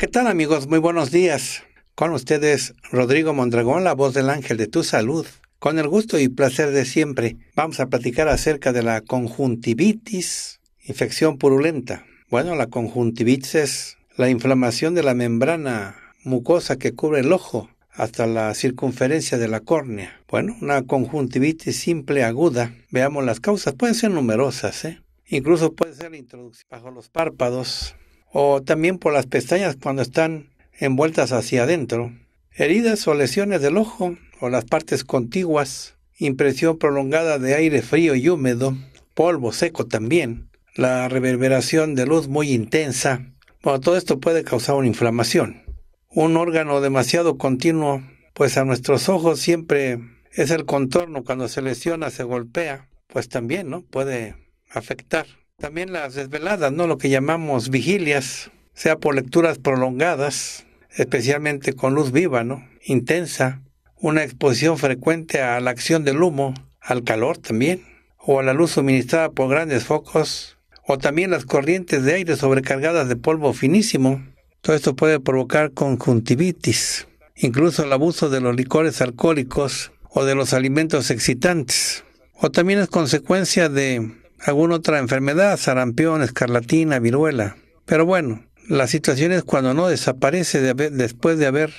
¿qué tal amigos? Muy buenos días. Con ustedes Rodrigo Mondragón, la voz del ángel de tu salud. Con el gusto y placer de siempre, vamos a platicar acerca de la conjuntivitis, infección purulenta. Bueno, la conjuntivitis es la inflamación de la membrana mucosa que cubre el ojo hasta la circunferencia de la córnea. Bueno, una conjuntivitis simple aguda. Veamos las causas. Pueden ser numerosas, ¿eh? Incluso puede ser la introducción bajo los párpados, o también por las pestañas cuando están envueltas hacia adentro, heridas o lesiones del ojo o las partes contiguas, impresión prolongada de aire frío y húmedo, polvo seco también, la reverberación de luz muy intensa. Bueno, todo esto puede causar una inflamación. Un órgano demasiado continuo, pues a nuestros ojos siempre es el contorno cuando se lesiona, se golpea, pues también, ¿no? Puede afectar. También las desveladas, ¿no? Lo que llamamos vigilias, sea por lecturas prolongadas, especialmente con luz viva, ¿no? Intensa, una exposición frecuente a la acción del humo, al calor también, o a la luz suministrada por grandes focos, o también las corrientes de aire sobrecargadas de polvo finísimo. Todo esto puede provocar conjuntivitis, incluso el abuso de los licores alcohólicos o de los alimentos excitantes. O también es consecuencia de alguna otra enfermedad, sarampión, escarlatina, viruela. Pero bueno, la situación es cuando no desaparece después de haber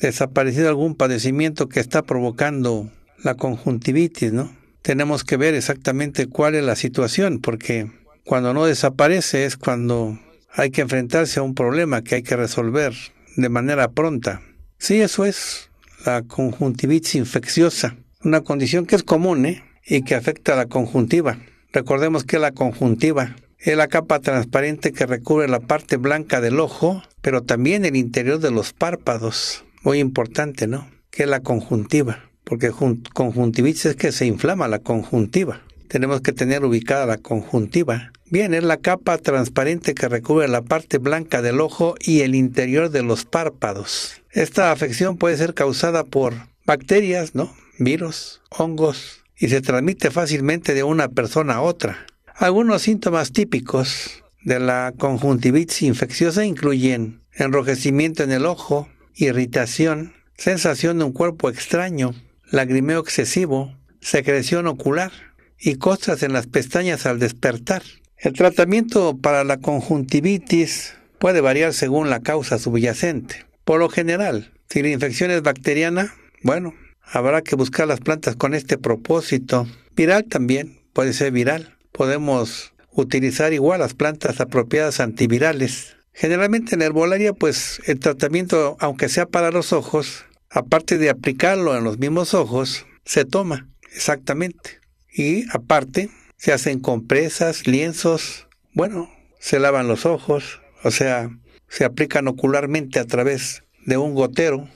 desaparecido algún padecimiento que está provocando la conjuntivitis, ¿no? Tenemos que ver exactamente cuál es la situación, porque cuando no desaparece es cuando hay que enfrentarse a un problema que hay que resolver de manera pronta. Sí, eso es la conjuntivitis infecciosa, una condición que es común ¿eh? y que afecta a la conjuntiva. Recordemos que la conjuntiva es la capa transparente que recubre la parte blanca del ojo, pero también el interior de los párpados. Muy importante, ¿no? Que es la conjuntiva, porque conjuntivitis es que se inflama la conjuntiva. Tenemos que tener ubicada la conjuntiva. Bien, es la capa transparente que recubre la parte blanca del ojo y el interior de los párpados. Esta afección puede ser causada por bacterias, ¿no? Virus, hongos, y se transmite fácilmente de una persona a otra. Algunos síntomas típicos de la conjuntivitis infecciosa incluyen enrojecimiento en el ojo, irritación, sensación de un cuerpo extraño, lagrimeo excesivo, secreción ocular y costras en las pestañas al despertar. El tratamiento para la conjuntivitis puede variar según la causa subyacente. Por lo general, si la infección es bacteriana, bueno, Habrá que buscar las plantas con este propósito. Viral también, puede ser viral. Podemos utilizar igual las plantas apropiadas antivirales. Generalmente en herbolaria, pues el tratamiento, aunque sea para los ojos, aparte de aplicarlo en los mismos ojos, se toma, exactamente. Y aparte, se hacen compresas, lienzos, bueno, se lavan los ojos, o sea, se aplican ocularmente a través de un gotero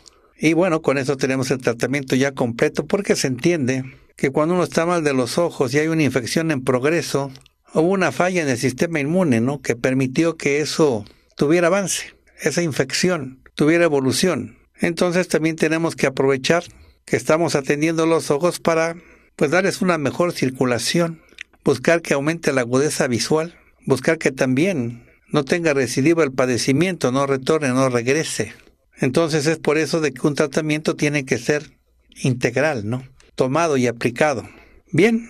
y bueno, con eso tenemos el tratamiento ya completo porque se entiende que cuando uno está mal de los ojos y hay una infección en progreso, hubo una falla en el sistema inmune, ¿no? Que permitió que eso tuviera avance, esa infección tuviera evolución. Entonces también tenemos que aprovechar que estamos atendiendo los ojos para pues darles una mejor circulación, buscar que aumente la agudeza visual, buscar que también no tenga recidiva el padecimiento, no retorne, no regrese. Entonces es por eso de que un tratamiento tiene que ser integral, ¿no? Tomado y aplicado. Bien,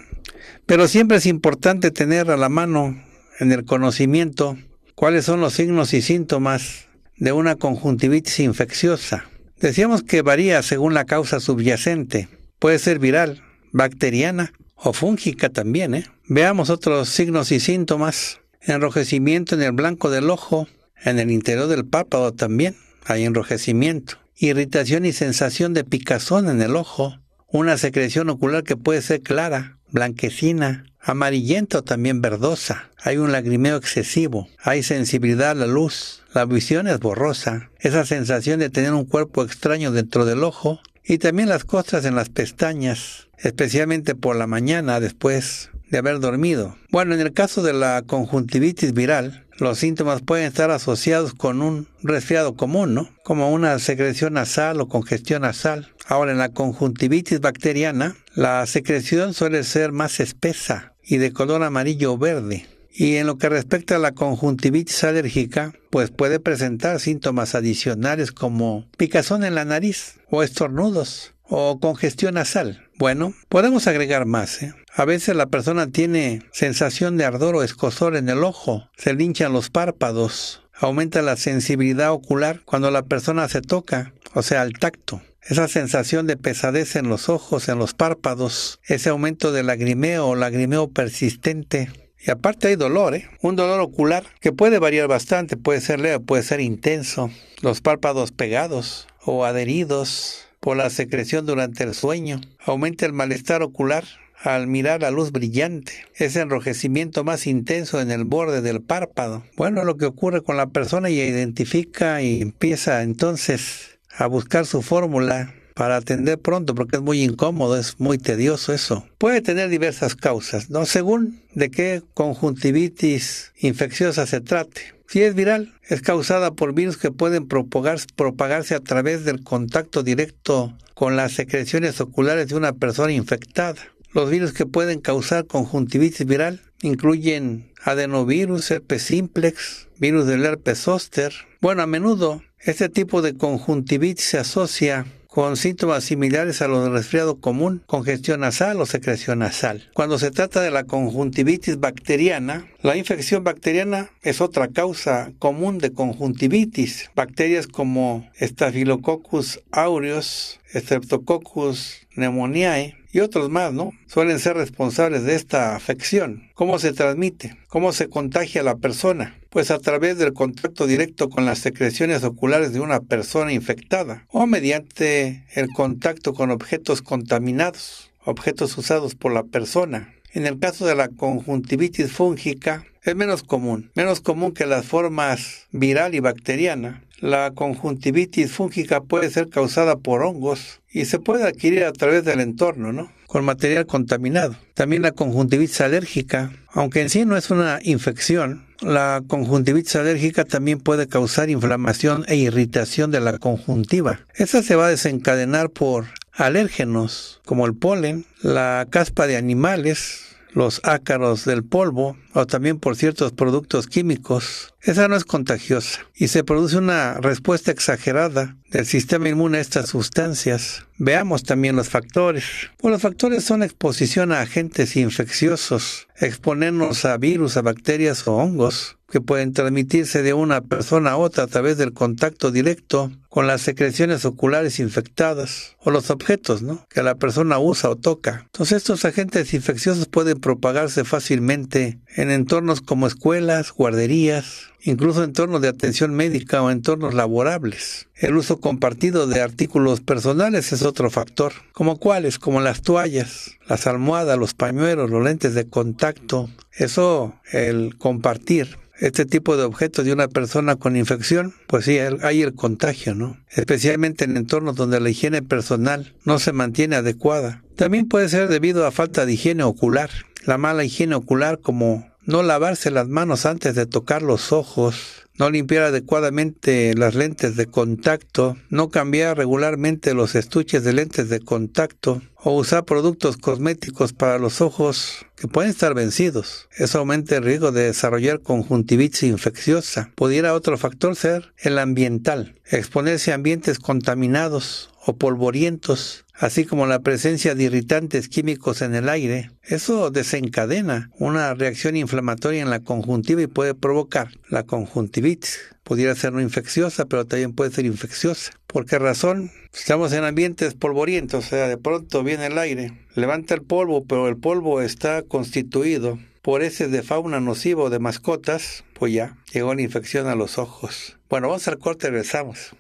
pero siempre es importante tener a la mano en el conocimiento cuáles son los signos y síntomas de una conjuntivitis infecciosa. Decíamos que varía según la causa subyacente. Puede ser viral, bacteriana o fúngica también. ¿eh? Veamos otros signos y síntomas. Enrojecimiento en el blanco del ojo, en el interior del párpado también hay enrojecimiento, irritación y sensación de picazón en el ojo, una secreción ocular que puede ser clara, blanquecina, amarillenta o también verdosa, hay un lagrimeo excesivo, hay sensibilidad a la luz, la visión es borrosa, esa sensación de tener un cuerpo extraño dentro del ojo y también las costras en las pestañas, especialmente por la mañana después de haber dormido. Bueno, en el caso de la conjuntivitis viral, los síntomas pueden estar asociados con un resfriado común, ¿no? Como una secreción nasal o congestión nasal. Ahora, en la conjuntivitis bacteriana, la secreción suele ser más espesa y de color amarillo o verde. Y en lo que respecta a la conjuntivitis alérgica, pues puede presentar síntomas adicionales como picazón en la nariz o estornudos o congestión nasal. Bueno, podemos agregar más. ¿eh? A veces la persona tiene sensación de ardor o escozor en el ojo, se linchan los párpados, aumenta la sensibilidad ocular cuando la persona se toca, o sea, al tacto. Esa sensación de pesadez en los ojos, en los párpados, ese aumento de lagrimeo o lagrimeo persistente, y aparte hay dolor, ¿eh? un dolor ocular que puede variar bastante, puede ser leve, puede ser intenso, los párpados pegados o adheridos, por la secreción durante el sueño, aumenta el malestar ocular al mirar la luz brillante, ese enrojecimiento más intenso en el borde del párpado. Bueno, lo que ocurre con la persona y identifica y empieza entonces a buscar su fórmula para atender pronto porque es muy incómodo, es muy tedioso eso. Puede tener diversas causas, ¿no? Según de qué conjuntivitis infecciosa se trate. Si es viral, es causada por virus que pueden propagarse a través del contacto directo con las secreciones oculares de una persona infectada. Los virus que pueden causar conjuntivitis viral incluyen adenovirus, herpes simplex, virus del herpes zóster. Bueno, a menudo este tipo de conjuntivitis se asocia con síntomas similares a los del resfriado común, congestión nasal o secreción nasal. Cuando se trata de la conjuntivitis bacteriana, la infección bacteriana es otra causa común de conjuntivitis. Bacterias como Staphylococcus aureus, Streptococcus pneumoniae, y otros más, ¿no? Suelen ser responsables de esta afección. ¿Cómo se transmite? ¿Cómo se contagia a la persona? pues a través del contacto directo con las secreciones oculares de una persona infectada o mediante el contacto con objetos contaminados, objetos usados por la persona. En el caso de la conjuntivitis fúngica, es menos común, menos común que las formas viral y bacteriana, la conjuntivitis fúngica puede ser causada por hongos y se puede adquirir a través del entorno, ¿no? Con material contaminado. También la conjuntivitis alérgica, aunque en sí no es una infección, la conjuntivitis alérgica también puede causar inflamación e irritación de la conjuntiva. Esa se va a desencadenar por alérgenos como el polen, la caspa de animales, los ácaros del polvo o también por ciertos productos químicos, esa no es contagiosa y se produce una respuesta exagerada del sistema inmune a estas sustancias. Veamos también los factores. Pues los factores son exposición a agentes infecciosos, exponernos a virus, a bacterias o hongos, que pueden transmitirse de una persona a otra a través del contacto directo con las secreciones oculares infectadas o los objetos que la persona usa o toca. Entonces estos agentes infecciosos pueden propagarse fácilmente en entornos como escuelas, guarderías, incluso entornos de atención médica o entornos laborables. El uso compartido de artículos personales es otro factor, como cuáles, como las toallas, las almohadas, los pañuelos, los lentes de contacto. Eso, el compartir este tipo de objetos de una persona con infección, pues sí, hay el contagio, ¿no? Especialmente en entornos donde la higiene personal no se mantiene adecuada. También puede ser debido a falta de higiene ocular. La mala higiene ocular como no lavarse las manos antes de tocar los ojos, no limpiar adecuadamente las lentes de contacto, no cambiar regularmente los estuches de lentes de contacto o usar productos cosméticos para los ojos que pueden estar vencidos. Eso aumenta el riesgo de desarrollar conjuntivitis infecciosa. Pudiera otro factor ser el ambiental, exponerse a ambientes contaminados o polvorientos así como la presencia de irritantes químicos en el aire, eso desencadena una reacción inflamatoria en la conjuntiva y puede provocar la conjuntivitis. Pudiera ser no infecciosa, pero también puede ser infecciosa. ¿Por qué razón? Estamos en ambientes polvorientos, o sea, de pronto viene el aire, levanta el polvo, pero el polvo está constituido por ese de fauna nocivo de mascotas, pues ya, llegó la infección a los ojos. Bueno, vamos al corte, regresamos.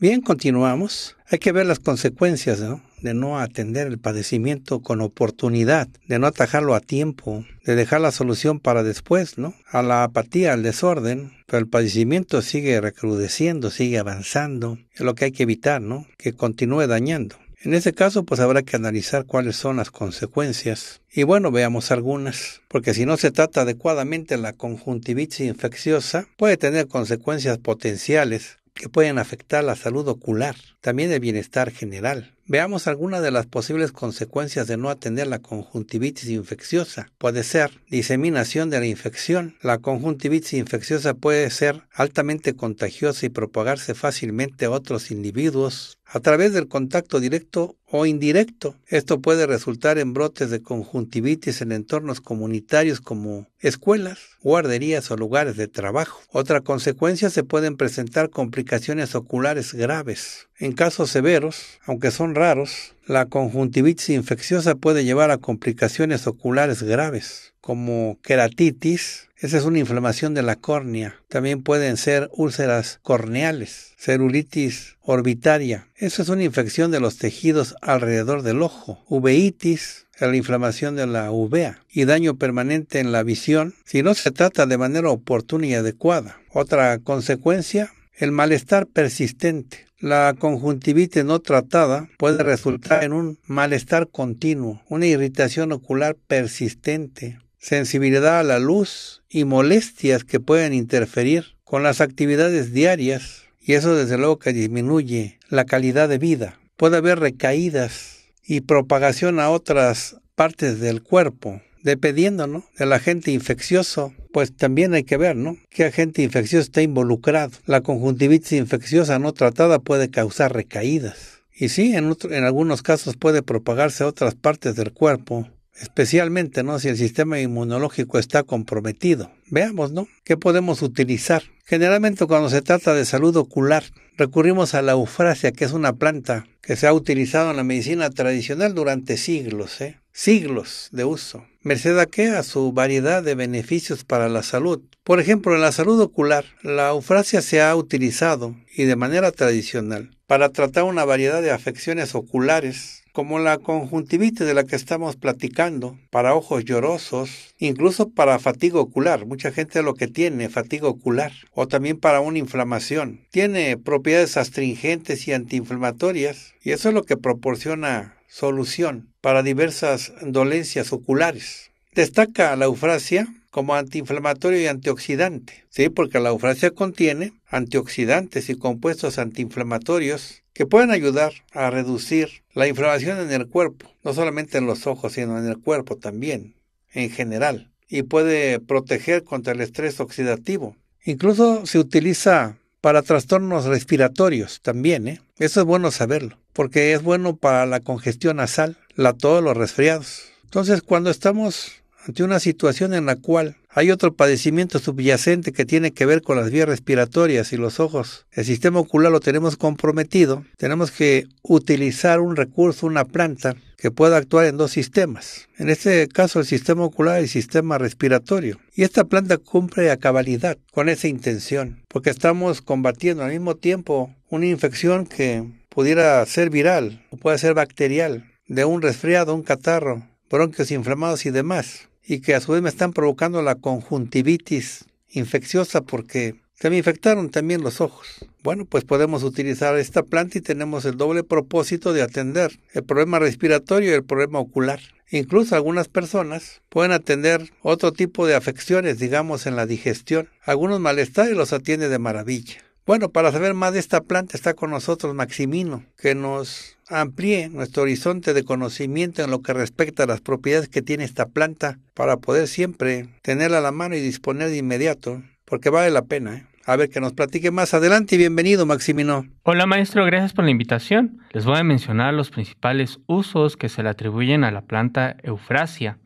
Bien, continuamos. Hay que ver las consecuencias de no atender el padecimiento con oportunidad, de no atajarlo a tiempo, de dejar la solución para después, ¿no? A la apatía, al desorden, pero el padecimiento sigue recrudeciendo, sigue avanzando. Es lo que hay que evitar, ¿no? Que continúe dañando. En ese caso, pues habrá que analizar cuáles son las consecuencias. Y bueno, veamos algunas, porque si no se trata adecuadamente la conjuntivitis infecciosa, puede tener consecuencias potenciales que pueden afectar la salud ocular también el bienestar general. Veamos algunas de las posibles consecuencias de no atender la conjuntivitis infecciosa. Puede ser diseminación de la infección. La conjuntivitis infecciosa puede ser altamente contagiosa y propagarse fácilmente a otros individuos a través del contacto directo o indirecto. Esto puede resultar en brotes de conjuntivitis en entornos comunitarios como escuelas, guarderías o lugares de trabajo. Otra consecuencia se pueden presentar complicaciones oculares graves en casos severos, aunque son raros, la conjuntivitis infecciosa puede llevar a complicaciones oculares graves, como queratitis, esa es una inflamación de la córnea. También pueden ser úlceras corneales, cerulitis orbitaria. esa es una infección de los tejidos alrededor del ojo. Uveitis es la inflamación de la uvea y daño permanente en la visión si no se trata de manera oportuna y adecuada. Otra consecuencia, el malestar persistente. La conjuntivitis no tratada puede resultar en un malestar continuo, una irritación ocular persistente, sensibilidad a la luz y molestias que pueden interferir con las actividades diarias y eso desde luego que disminuye la calidad de vida. Puede haber recaídas y propagación a otras partes del cuerpo dependiendo ¿no? del agente infeccioso, pues también hay que ver ¿no? qué agente infeccioso está involucrado. La conjuntivitis infecciosa no tratada puede causar recaídas. Y sí, en, algunos casos puede propagarse a otras partes del cuerpo, especialmente ¿no? si el sistema inmunológico está comprometido. Veamos, ¿no? ¿Qué podemos utilizar? Generalmente cuando se trata de salud ocular, recurrimos a la eufrasia, que es una planta que se ha utilizado en la medicina tradicional durante siglos. ¿eh? siglos de uso, merced a que a su variedad de beneficios para la salud. Por ejemplo, en la salud ocular, la eufrasia se ha utilizado, y de manera tradicional, para tratar una variedad de afecciones oculares, como la conjuntivitis de la que estamos platicando, para ojos llorosos, incluso para fatiga ocular. Mucha gente lo que tiene, fatiga ocular, o también para una inflamación. Tiene propiedades astringentes y antiinflamatorias, y eso es lo que proporciona solución para diversas dolencias oculares. Destaca la eufrasia como antiinflamatorio y antioxidante, ¿sí? porque la eufrasia contiene antioxidantes y compuestos antiinflamatorios que pueden ayudar a reducir la inflamación en el cuerpo, no solamente en los ojos, sino en el cuerpo también, en general, y puede proteger contra el estrés oxidativo. Incluso se utiliza para trastornos respiratorios también, ¿eh? Eso es bueno saberlo, porque es bueno para la congestión nasal, la todos los resfriados. Entonces, cuando estamos ante una situación en la cual hay otro padecimiento subyacente que tiene que ver con las vías respiratorias y los ojos, el sistema ocular lo tenemos comprometido, tenemos que utilizar un recurso, una planta que pueda actuar en dos sistemas. En este caso, el sistema ocular y el sistema respiratorio. Y esta planta cumple a cabalidad con esa intención, porque estamos combatiendo al mismo tiempo una infección que pudiera ser viral o puede ser bacterial de un resfriado, un catarro, bronquios inflamados y demás, y que a su vez me están provocando la conjuntivitis infecciosa porque se me infectaron también los ojos. Bueno, pues podemos utilizar esta planta y tenemos el doble propósito de atender el problema respiratorio y el problema ocular. Incluso algunas personas pueden atender otro tipo de afecciones, digamos, en la digestión. Algunos malestares los atiende de maravilla. Bueno, para saber más de esta planta está con nosotros Maximino, que nos amplíe nuestro horizonte de conocimiento en lo que respecta a las propiedades que tiene esta planta para poder siempre tenerla a la mano y disponer de inmediato, porque vale la pena. ¿eh? A ver, que nos platique más adelante y bienvenido, Maximino. Hola, maestro, gracias por la invitación. Les voy a mencionar los principales usos que se le atribuyen a la planta eufrasia.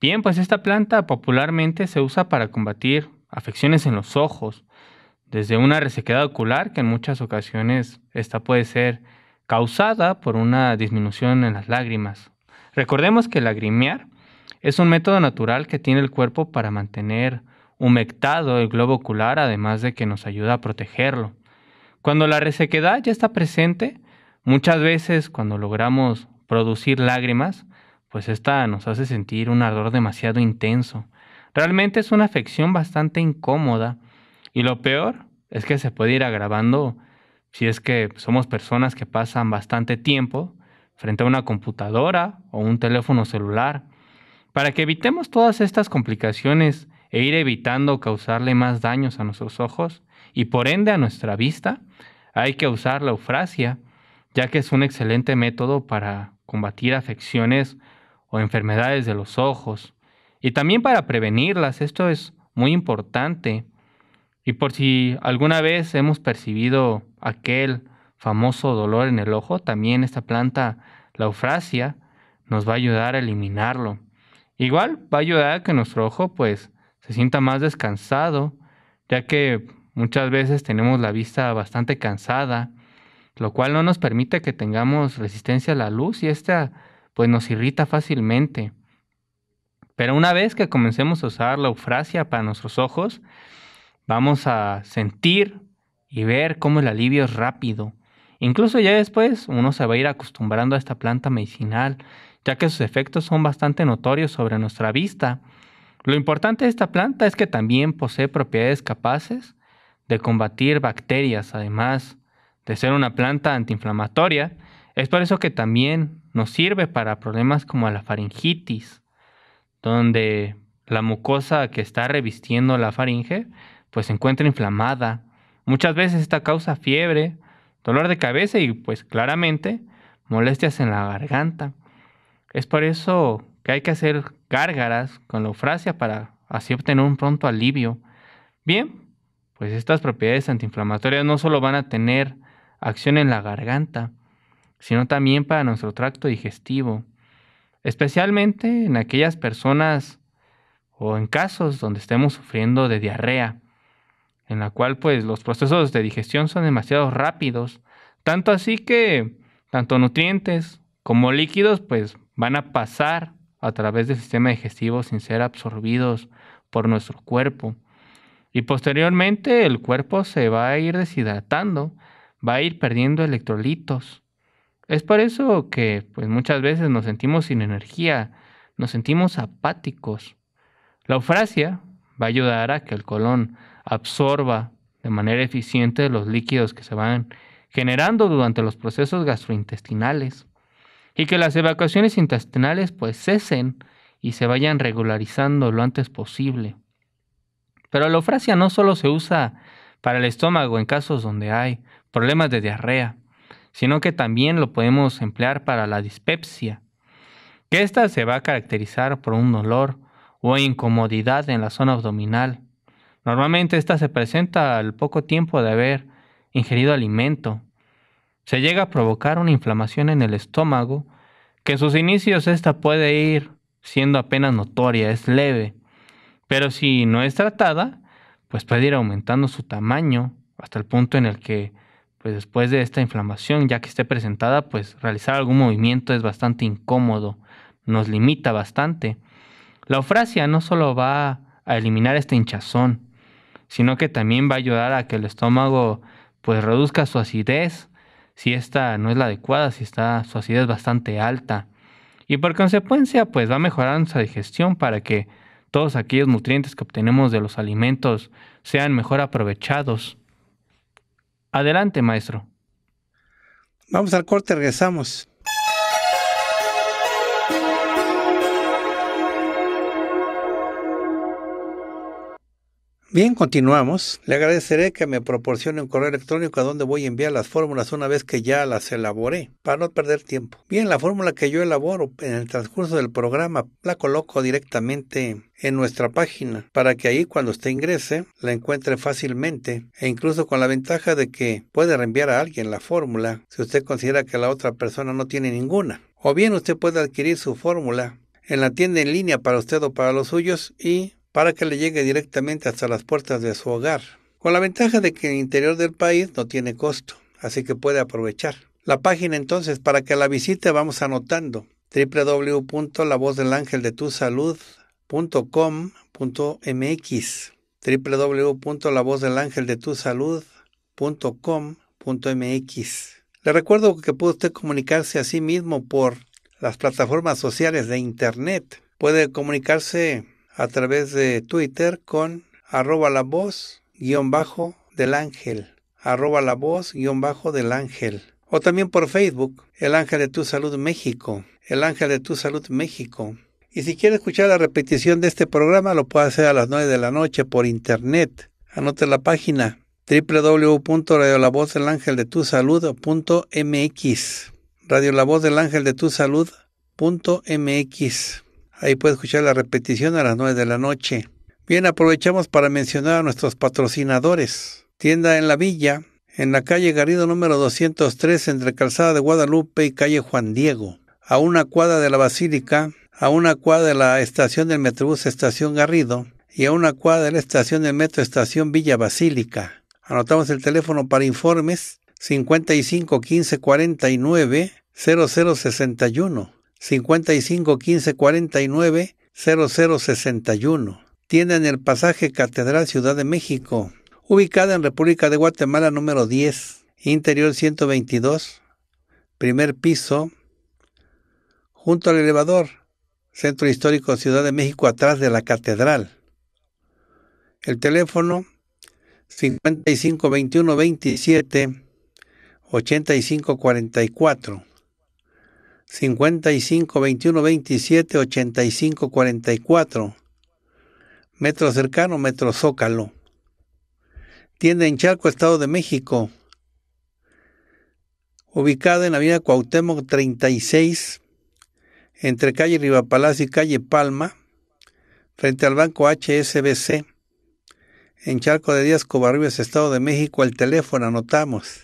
Bien, pues esta planta popularmente se usa para combatir afecciones en los ojos, desde una resequedad ocular, que en muchas ocasiones esta puede ser causada por una disminución en las lágrimas. Recordemos que lagrimear es un método natural que tiene el cuerpo para mantener humectado el globo ocular, además de que nos ayuda a protegerlo. Cuando la resequedad ya está presente, muchas veces cuando logramos producir lágrimas, pues esta nos hace sentir un ardor demasiado intenso. Realmente es una afección bastante incómoda y lo peor es que se puede ir agravando si es que somos personas que pasan bastante tiempo frente a una computadora o un teléfono celular, para que evitemos todas estas complicaciones e ir evitando causarle más daños a nuestros ojos y por ende a nuestra vista, hay que usar la eufrasia, ya que es un excelente método para combatir afecciones o enfermedades de los ojos y también para prevenirlas. Esto es muy importante y por si alguna vez hemos percibido aquel famoso dolor en el ojo, también esta planta, la eufrasia, nos va a ayudar a eliminarlo. Igual va a ayudar a que nuestro ojo pues se sienta más descansado, ya que muchas veces tenemos la vista bastante cansada, lo cual no nos permite que tengamos resistencia a la luz y esta pues nos irrita fácilmente. Pero una vez que comencemos a usar la eufrasia para nuestros ojos, Vamos a sentir y ver cómo el alivio es rápido. Incluso ya después uno se va a ir acostumbrando a esta planta medicinal, ya que sus efectos son bastante notorios sobre nuestra vista. Lo importante de esta planta es que también posee propiedades capaces de combatir bacterias, además de ser una planta antiinflamatoria. Es por eso que también nos sirve para problemas como la faringitis, donde la mucosa que está revistiendo la faringe pues se encuentra inflamada. Muchas veces esta causa fiebre, dolor de cabeza y pues claramente molestias en la garganta. Es por eso que hay que hacer gárgaras con la eufrasia para así obtener un pronto alivio. Bien, pues estas propiedades antiinflamatorias no solo van a tener acción en la garganta, sino también para nuestro tracto digestivo, especialmente en aquellas personas o en casos donde estemos sufriendo de diarrea en la cual pues los procesos de digestión son demasiado rápidos, tanto así que tanto nutrientes como líquidos pues van a pasar a través del sistema digestivo sin ser absorbidos por nuestro cuerpo. Y posteriormente el cuerpo se va a ir deshidratando, va a ir perdiendo electrolitos. Es por eso que pues muchas veces nos sentimos sin energía, nos sentimos apáticos. La eufrasia va a ayudar a que el colon absorba de manera eficiente los líquidos que se van generando durante los procesos gastrointestinales y que las evacuaciones intestinales pues cesen y se vayan regularizando lo antes posible. Pero la eufrasia no solo se usa para el estómago en casos donde hay problemas de diarrea, sino que también lo podemos emplear para la dispepsia, que ésta se va a caracterizar por un dolor o incomodidad en la zona abdominal, Normalmente esta se presenta al poco tiempo de haber ingerido alimento. Se llega a provocar una inflamación en el estómago, que en sus inicios esta puede ir siendo apenas notoria, es leve, pero si no es tratada, pues puede ir aumentando su tamaño hasta el punto en el que pues después de esta inflamación, ya que esté presentada, pues realizar algún movimiento es bastante incómodo, nos limita bastante. La eufrasia no solo va a eliminar esta hinchazón, sino que también va a ayudar a que el estómago pues reduzca su acidez, si esta no es la adecuada, si está su acidez bastante alta. Y por consecuencia, pues va a mejorar nuestra digestión para que todos aquellos nutrientes que obtenemos de los alimentos sean mejor aprovechados. Adelante, maestro. Vamos al corte, regresamos. Bien, continuamos. Le agradeceré que me proporcione un correo electrónico a donde voy a enviar las fórmulas una vez que ya las elaboré, para no perder tiempo. Bien, la fórmula que yo elaboro en el transcurso del programa la coloco directamente en nuestra página para que ahí cuando usted ingrese la encuentre fácilmente e incluso con la ventaja de que puede reenviar a alguien la fórmula si usted considera que la otra persona no tiene ninguna. O bien usted puede adquirir su fórmula en la tienda en línea para usted o para los suyos y para que le llegue directamente hasta las puertas de su hogar, con la ventaja de que el interior del país no tiene costo, así que puede aprovechar. La página entonces para que la visite vamos anotando www.lavozdelangeldetusalud.com.mx www.lavozdelangeldetusalud.com.mx Le recuerdo que puede usted comunicarse a sí mismo por las plataformas sociales de Internet. Puede comunicarse a través de Twitter con arroba la voz guión bajo del ángel, arroba la voz guión bajo del ángel. O también por Facebook, El Ángel de Tu Salud México, El Ángel de Tu Salud México. Y si quiere escuchar la repetición de este programa, lo puede hacer a las 9 de la noche por internet. Anote la página Tu Salud.mx. Ahí puede escuchar la repetición a las 9 de la noche. Bien, aprovechamos para mencionar a nuestros patrocinadores. Tienda en la Villa, en la calle Garrido número 203, entre Calzada de Guadalupe y calle Juan Diego, a una cuadra de la Basílica, a una cuadra de la estación del Metrobús Estación Garrido y a una cuadra de la estación del Metro Estación Villa Basílica. Anotamos el teléfono para informes 55 15 49 0061. 55 15 0061. Tienda en el pasaje Catedral Ciudad de México, ubicada en República de Guatemala número 10, interior 122, primer piso, junto al elevador, Centro Histórico Ciudad de México atrás de la Catedral. El teléfono 55 27 85 55 21 27 85 44. Metro cercano, Metro Zócalo. Tienda en Charco, Estado de México. Ubicada en la avenida Cuauhtémoc 36, entre calle Rivapalaz y calle Palma, frente al banco HSBC, en Charco de Díaz Covarrubias, Estado de México. El teléfono, anotamos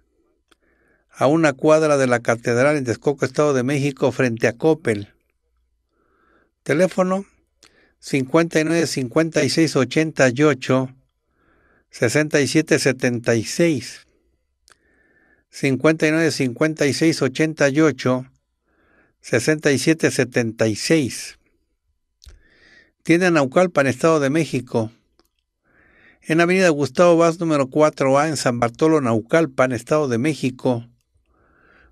a una cuadra de la Catedral en Texcoco, Estado de México, frente a Coppel. Teléfono 59 56 88 67 76. 59 56 88 67 76. Tienda Naucalpan, Estado de México. En Avenida Gustavo Vaz, número 4A, en San Bartolo, Naucalpan, Estado de México.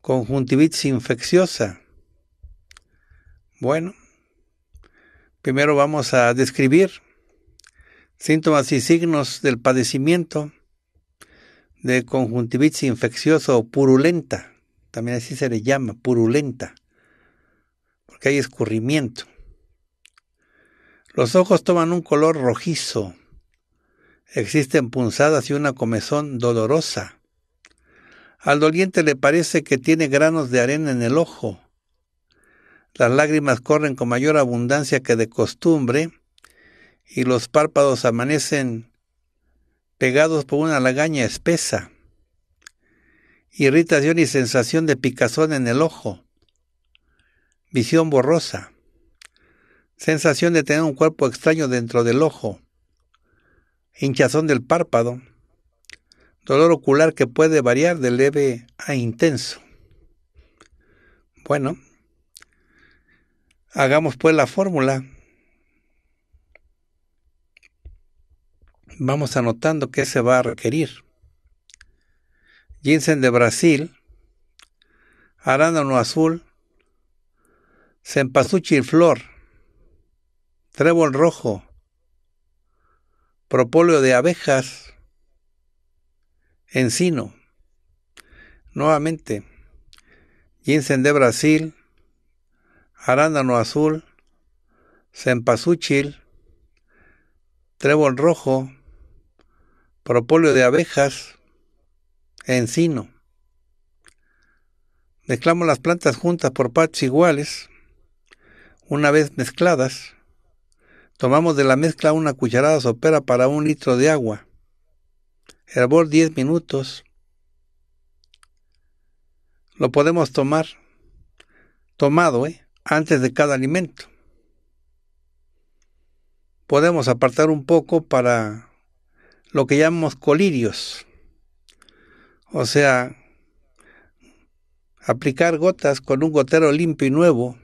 conjuntivitis infecciosa? Bueno, primero vamos a describir síntomas y signos del padecimiento de conjuntivitis infecciosa o purulenta. También así se le llama, purulenta, porque hay escurrimiento. Los ojos toman un color rojizo. Existen punzadas y una comezón dolorosa. Al doliente le parece que tiene granos de arena en el ojo. Las lágrimas corren con mayor abundancia que de costumbre y los párpados amanecen pegados por una lagaña espesa. Irritación y sensación de picazón en el ojo. Visión borrosa. Sensación de tener un cuerpo extraño dentro del ojo. Hinchazón del párpado Dolor ocular que puede variar de leve a intenso. Bueno, hagamos pues la fórmula. Vamos anotando qué se va a requerir. Ginseng de Brasil, arándano azul, cempasúchil flor, trébol rojo, propóleo de abejas, Encino. Nuevamente. Ginseng de Brasil. Arándano azul. Cempasúchil. Trébol rojo. Propóleo de abejas. Encino. Mezclamos las plantas juntas por partes iguales. Una vez mezcladas, tomamos de la mezcla una cucharada sopera para un litro de agua hervor 10 minutos, lo podemos tomar, tomado, ¿eh? antes de cada alimento. Podemos apartar un poco para lo que llamamos colirios, o sea, aplicar gotas con un gotero limpio y nuevo,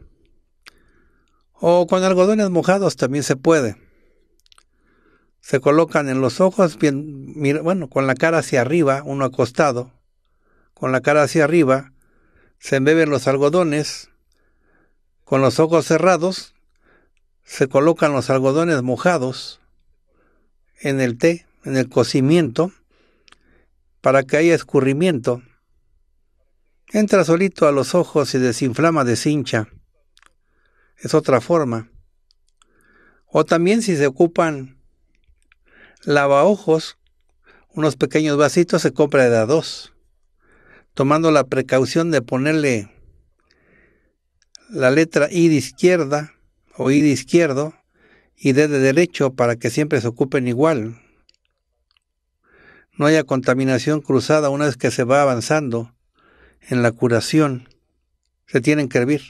o con algodones mojados también se puede se colocan en los ojos, bien, bueno, con la cara hacia arriba, uno acostado, con la cara hacia arriba, se embeben los algodones, con los ojos cerrados, se colocan los algodones mojados en el té, en el cocimiento, para que haya escurrimiento. Entra solito a los ojos y desinflama, de deshincha. Es otra forma. O también si se ocupan lavaojos, unos pequeños vasitos, se compra de a dos, tomando la precaución de ponerle la letra I de izquierda o I de izquierdo y D de derecho para que siempre se ocupen igual. No haya contaminación cruzada una vez que se va avanzando en la curación. Se tienen que hervir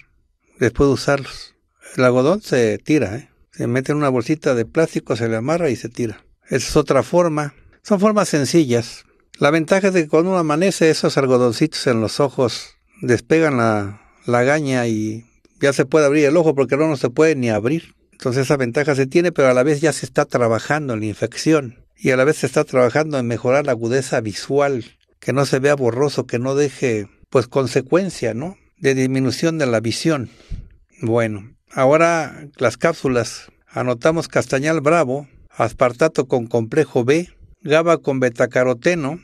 después de usarlos. El algodón se tira, ¿eh? se mete en una bolsita de plástico, se le amarra y se tira. Esa es otra forma. Son formas sencillas. La ventaja es de que cuando uno amanece, esos algodoncitos en los ojos despegan la, gaña y ya se puede abrir el ojo porque no, no se puede ni abrir. Entonces esa ventaja se tiene, pero a la vez ya se está trabajando en la infección y a la vez se está trabajando en mejorar la agudeza visual, que no se vea borroso, que no deje pues consecuencia, ¿no? De disminución de la visión. Bueno, ahora las cápsulas. Anotamos Castañal Bravo, aspartato con complejo B, GABA con betacaroteno,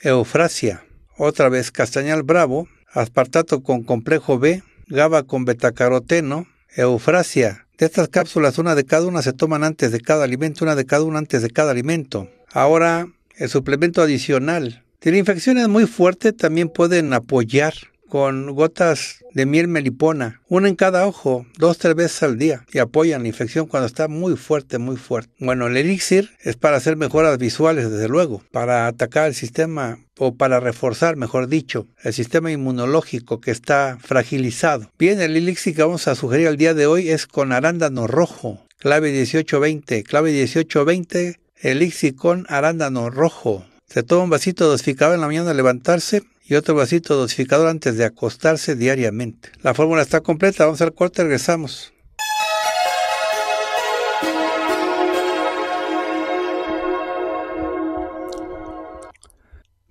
eufrasia, otra vez castañal bravo, aspartato con complejo B, GABA con betacaroteno, eufrasia. De estas cápsulas, una de cada una se toman antes de cada alimento, una de cada una antes de cada alimento. Ahora, el suplemento adicional. Si la infección es muy fuerte, también pueden apoyar con gotas de miel melipona, una en cada ojo, dos tres veces al día, y apoyan la infección cuando está muy fuerte, muy fuerte. Bueno, el elixir es para hacer mejoras visuales, desde luego, para atacar el sistema o para reforzar, mejor dicho, el sistema inmunológico que está fragilizado. Bien, el elixir que vamos a sugerir al día de hoy es con arándano rojo, clave 1820, clave 1820, elixir con arándano rojo. Se toma un vasito dosificado en la mañana al levantarse y otro vasito dosificador antes de acostarse diariamente. La fórmula está completa, vamos al corte, regresamos.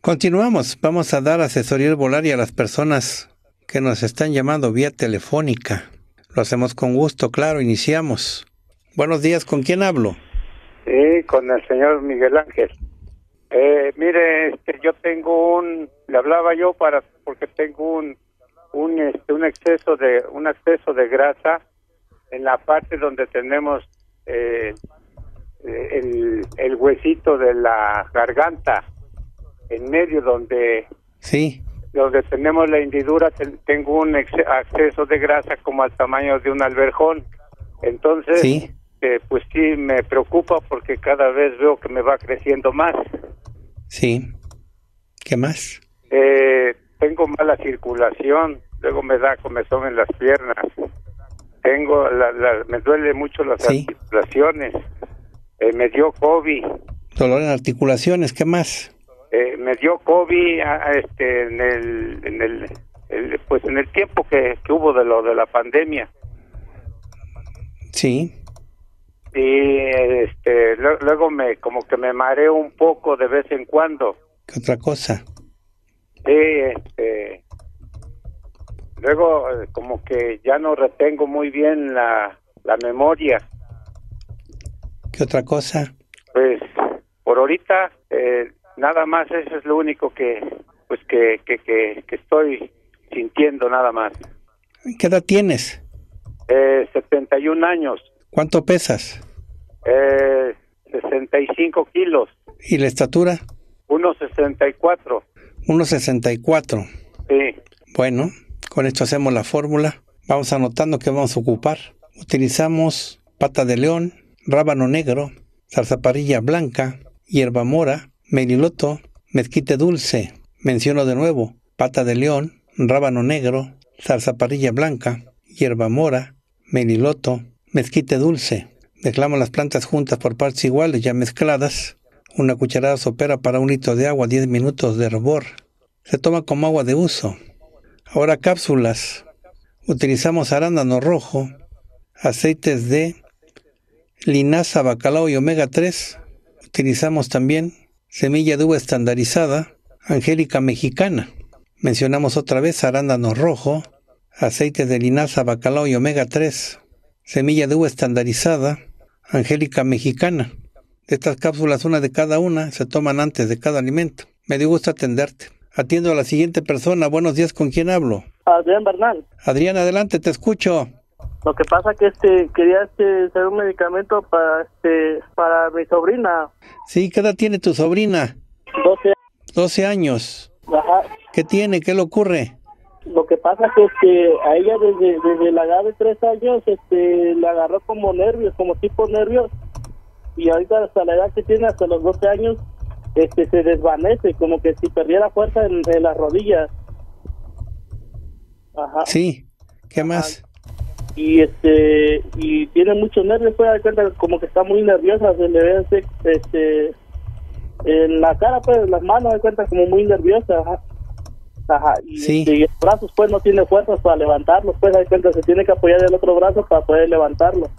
Continuamos, vamos a dar asesoría y a las personas que nos están llamando vía telefónica. Lo hacemos con gusto, claro, iniciamos. Buenos días, ¿con quién hablo? Sí, con el señor Miguel Ángel. Eh, mire, este, yo tengo un, le hablaba yo para, porque tengo un, un, este, un exceso de, un exceso de grasa en la parte donde tenemos eh, eh, el, el huesito de la garganta, en medio donde, sí, donde tenemos la hendidura, tengo un exceso de grasa como al tamaño de un alberjón. Entonces, pues sí me preocupa porque cada vez veo que me va creciendo más. Sí. ¿Qué más? Eh, tengo mala circulación, luego me da comezón en las piernas. Tengo, me duele mucho las articulaciones. Eh, me dio COVID. Dolor en articulaciones, ¿qué más? Eh, me dio COVID ah, ah, este, en, el, en pues, en el tiempo que, que hubo de lo de la pandemia. Sí y este, luego me como que me mareo un poco de vez en cuando. ¿Qué otra cosa? Sí, este, luego eh, como que ya no retengo muy bien la, memoria. ¿Qué otra cosa? Pues por ahorita eh, nada más eso es lo único que pues que, que, que, estoy sintiendo nada más. ¿Qué edad tienes? Eh, 71 años. ¿Cuánto pesas? 65 eh, kilos. ¿Y la estatura? 1,64. 1,64. Sí. Bueno, con esto hacemos la fórmula. Vamos anotando qué vamos a ocupar. Utilizamos pata de león, rábano negro, zarzaparrilla blanca, hierba mora, meniloto, mezquite dulce. Menciono de nuevo, pata de león, rábano negro, zarzaparrilla blanca, hierba mora, meliloto... Mezquite dulce. Mezclamos las plantas juntas por partes iguales, ya mezcladas. Una cucharada sopera para un litro de agua, 10 minutos de hervor. Se toma como agua de uso. Ahora cápsulas. Utilizamos arándano rojo, aceites de linaza, bacalao y omega 3. Utilizamos también semilla de uva estandarizada, angélica mexicana. Mencionamos otra vez arándano rojo, aceites de linaza, bacalao y omega 3 semilla de uva estandarizada, angélica mexicana. Estas cápsulas, una de cada una, se toman antes de cada alimento. Me dio gusto atenderte. Atiendo a la siguiente persona. Buenos días, ¿con quién hablo? Adrián Bernal. Adrián, adelante, te escucho. Lo que pasa que este quería este, hacer un medicamento para este para mi sobrina. Sí, ¿qué edad tiene tu sobrina? 12. años. Ajá. ¿Qué tiene? ¿Qué le ocurre? Lo que pasa es que este, a ella desde, desde la edad de tres años este, le agarró como nervios, como tipo nervios, y ahorita hasta la edad que tiene, hasta los 12 años, este, se desvanece, como que si perdiera fuerza en, las rodillas. Ajá. Sí, ¿qué más? Y este y tiene muchos nervios, puede dar cuenta como que está muy nerviosa, se le ve este, este en la cara, pues en las manos, de cuenta como muy nerviosa. Ajá. Ajá, y, sí. los brazos pues no tiene fuerzas para levantarlos, pues hay cuenta, se tiene que apoyar el otro brazo para poder levantarlo.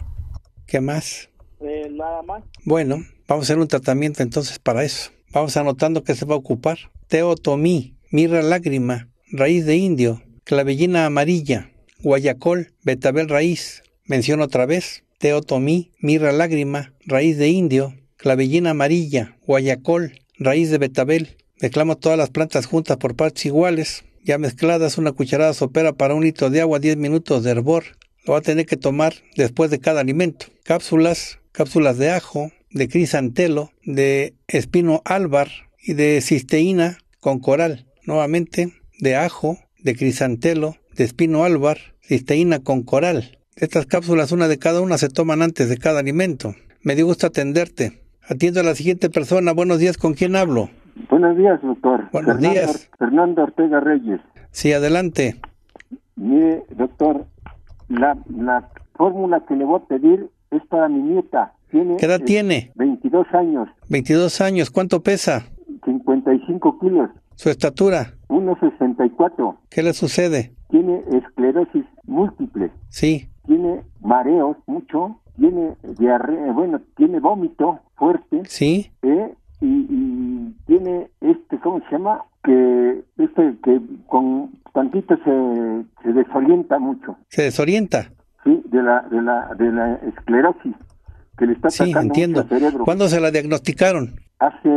¿Qué más? Eh, nada más. Bueno, vamos a hacer un tratamiento entonces para eso. Vamos anotando que se va a ocupar. Teotomí, mirra lágrima, raíz de indio, clavellina amarilla, guayacol, betabel raíz. Menciono otra vez. Teotomí, mirra lágrima, raíz de indio, clavellina amarilla, guayacol, raíz de betabel, Mezclamos todas las plantas juntas por partes iguales, ya mezcladas, una cucharada sopera para un litro de agua, 10 minutos de hervor. Lo va a tener que tomar después de cada alimento. Cápsulas, cápsulas de ajo, de crisantelo, de espino álvar y de cisteína con coral. Nuevamente, de ajo, de crisantelo, de espino álvar, cisteína con coral. Estas cápsulas, una de cada una, se toman antes de cada alimento. Me dio gusto atenderte. Atiendo a la siguiente persona. Buenos días, ¿con quién hablo? Buenos días, doctor. Buenos días. Fernando Ortega Reyes. Sí, adelante. Mire, doctor, la, fórmula que le voy a pedir es para mi nieta. Tiene, ¿Qué edad eh, tiene? 22 años. 22 años, ¿cuánto pesa? 55 kilos. ¿Su estatura? 1,64. ¿Qué le sucede? Tiene esclerosis múltiple. Sí. Tiene mareos mucho, tiene diarrea, bueno, tiene vómito fuerte. Sí. Eh, y, tiene este, ¿cómo se llama? Que este que con tantito se, desorienta mucho. Se desorienta. Sí, de la, de la, de la esclerosis que le está sí, entiendo. cerebro. ¿Cuándo se la diagnosticaron? Hace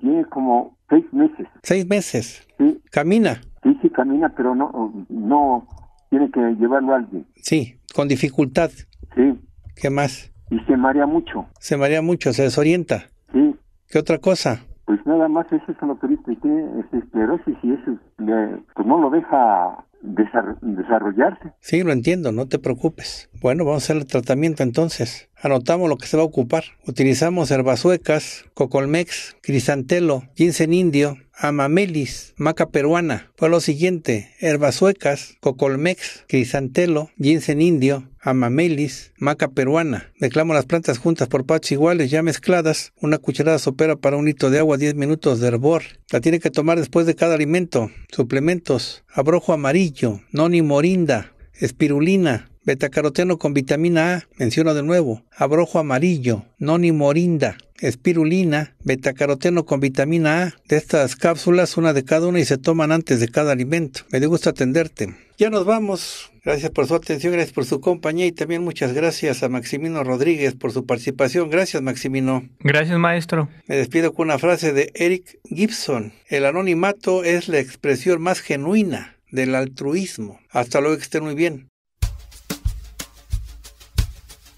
tiene como seis meses. Seis meses. Sí. Camina. Sí, sí camina, pero no, no tiene que llevarlo a alguien. Sí, con dificultad. Sí. ¿Qué más? Y se marea mucho. Se marea mucho, se desorienta. Sí. ¿Qué otra cosa? Pues nada más eso es lo que que es esclerosis y eso pues no lo deja desarrollarse. Sí, lo entiendo, no te preocupes. Bueno, vamos a hacer el tratamiento entonces. Anotamos lo que se va a ocupar. Utilizamos herbazuecas, cocolmex, crisantelo, ginseng indio, amamelis, maca peruana. Fue lo siguiente, herbazuecas, cocolmex, crisantelo, ginseng indio, amamelis, maca peruana. Mezclamos las plantas juntas por partes iguales, ya mezcladas. Una cucharada sopera para un litro de agua, 10 minutos de hervor. La tiene que tomar después de cada alimento. Suplementos, abrojo amarillo, noni morinda, espirulina, betacaroteno con vitamina A, menciono de nuevo, abrojo amarillo, morinda, espirulina, betacaroteno con vitamina A. De estas cápsulas, una de cada una y se toman antes de cada alimento. Me dio atenderte. Ya nos vamos. Gracias por su atención, gracias por su compañía y también muchas gracias a Maximino Rodríguez por su participación. Gracias, Maximino. Gracias, maestro. Me despido con una frase de Eric Gibson. El anonimato es la expresión más genuina del altruismo. Hasta luego, que estén muy bien.